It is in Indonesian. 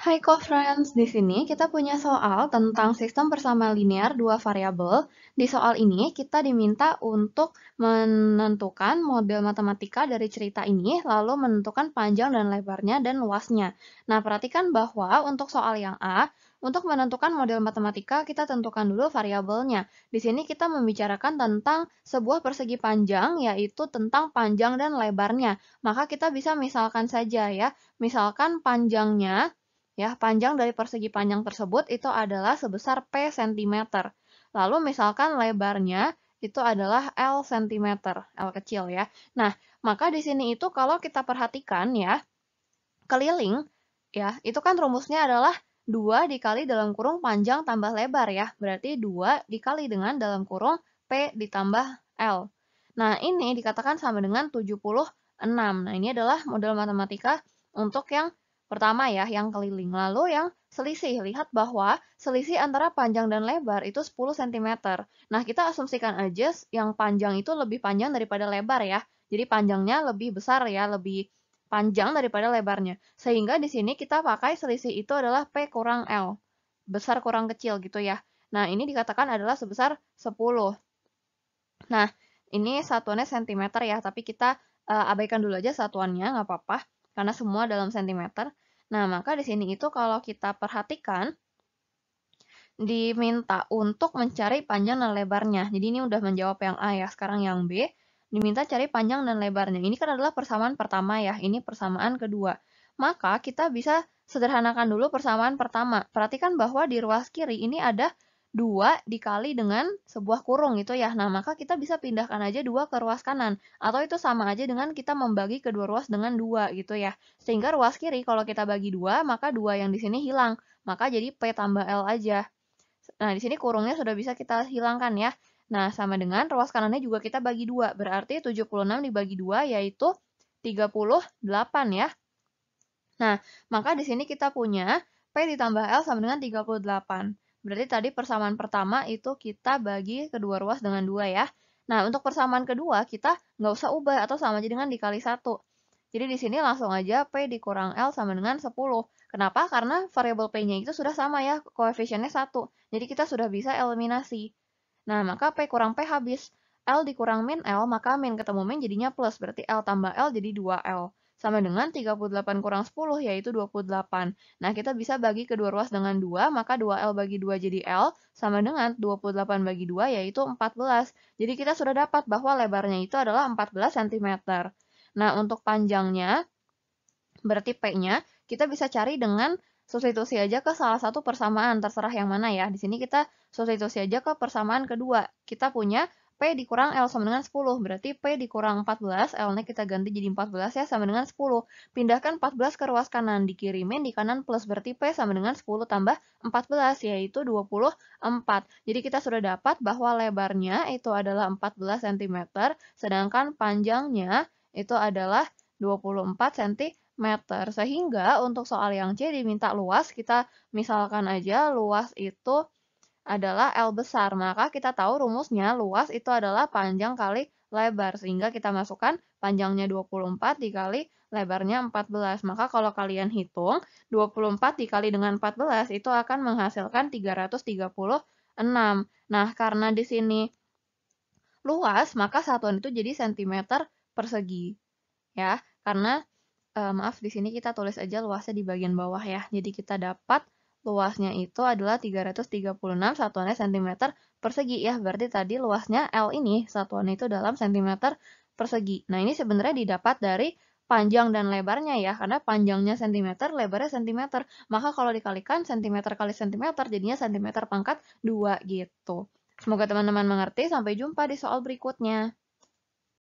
Hai co-friends, di sini kita punya soal tentang sistem persamaan linear dua variabel. Di soal ini kita diminta untuk menentukan model matematika dari cerita ini, lalu menentukan panjang dan lebarnya dan luasnya. Nah, perhatikan bahwa untuk soal yang A, untuk menentukan model matematika, kita tentukan dulu variabelnya. Di sini kita membicarakan tentang sebuah persegi panjang, yaitu tentang panjang dan lebarnya. Maka kita bisa misalkan saja ya, misalkan panjangnya Ya, panjang dari persegi panjang tersebut itu adalah sebesar P cm. Lalu misalkan lebarnya itu adalah L cm, L kecil ya. Nah, maka di sini itu kalau kita perhatikan ya, keliling ya, itu kan rumusnya adalah 2 dikali dalam kurung panjang tambah lebar ya. Berarti 2 dikali dengan dalam kurung P ditambah L. Nah, ini dikatakan sama dengan 76. Nah, ini adalah model matematika untuk yang Pertama ya, yang keliling. Lalu yang selisih, lihat bahwa selisih antara panjang dan lebar itu 10 cm. Nah, kita asumsikan aja yang panjang itu lebih panjang daripada lebar ya. Jadi panjangnya lebih besar ya, lebih panjang daripada lebarnya. Sehingga di sini kita pakai selisih itu adalah P kurang L. Besar kurang kecil gitu ya. Nah, ini dikatakan adalah sebesar 10. Nah, ini satuannya cm ya, tapi kita uh, abaikan dulu aja satuannya, nggak apa-apa karena semua dalam sentimeter. Nah, maka di sini itu kalau kita perhatikan diminta untuk mencari panjang dan lebarnya. Jadi ini udah menjawab yang A ya, sekarang yang B diminta cari panjang dan lebarnya. Ini kan adalah persamaan pertama ya, ini persamaan kedua. Maka kita bisa sederhanakan dulu persamaan pertama. Perhatikan bahwa di ruas kiri ini ada 2 dikali dengan sebuah kurung itu ya. Nah, maka kita bisa pindahkan aja 2 ke ruas kanan. Atau itu sama aja dengan kita membagi kedua ruas dengan 2 gitu ya. Sehingga ruas kiri kalau kita bagi 2, maka 2 yang di sini hilang. Maka jadi P tambah L aja. Nah, di sini kurungnya sudah bisa kita hilangkan ya. Nah, sama dengan ruas kanannya juga kita bagi 2. Berarti 76 dibagi 2 yaitu 38 ya. Nah, maka di sini kita punya P ditambah L sama dengan 38. Berarti tadi persamaan pertama itu kita bagi kedua ruas dengan dua ya. Nah, untuk persamaan kedua kita nggak usah ubah atau sama aja dengan dikali satu. Jadi di sini langsung aja P dikurang L sama dengan 10. Kenapa? Karena variabel P-nya itu sudah sama ya, koefisiennya 1. Jadi kita sudah bisa eliminasi. Nah, maka P kurang P habis. L dikurang min L, maka min ketemu min jadinya plus. Berarti L tambah L jadi 2L sama dengan 38 kurang 10 yaitu 28. Nah, kita bisa bagi kedua ruas dengan 2, maka 2L bagi 2 jadi L sama dengan 28 bagi 2 yaitu 14. Jadi kita sudah dapat bahwa lebarnya itu adalah 14 cm. Nah, untuk panjangnya berarti P-nya kita bisa cari dengan substitusi aja ke salah satu persamaan, terserah yang mana ya. Di sini kita substitusi aja ke persamaan kedua. Kita punya P dikurang L sama dengan 10. Berarti P dikurang 14, L-nya kita ganti jadi 14 ya sama dengan 10. Pindahkan 14 ke ruas kanan, dikirimin di kanan plus berarti P sama dengan 10 tambah 14 yaitu 24. Jadi kita sudah dapat bahwa lebarnya itu adalah 14 cm, sedangkan panjangnya itu adalah 24 cm meter. Sehingga untuk soal yang C diminta luas, kita misalkan aja luas itu adalah L besar. Maka kita tahu rumusnya luas itu adalah panjang kali lebar. Sehingga kita masukkan panjangnya 24 dikali lebarnya 14. Maka kalau kalian hitung 24 dikali dengan 14 itu akan menghasilkan 336. Nah, karena di sini luas, maka satuan itu jadi cm persegi. Ya, karena eh, maaf di sini kita tulis aja luasnya di bagian bawah ya. Jadi kita dapat luasnya itu adalah 336 satuannya cm persegi ya. Berarti tadi luasnya L ini satuan itu dalam cm persegi. Nah ini sebenarnya didapat dari panjang dan lebarnya ya, karena panjangnya cm, lebarnya cm. Maka kalau dikalikan cm kali cm jadinya cm pangkat 2 gitu. Semoga teman-teman mengerti, sampai jumpa di soal berikutnya.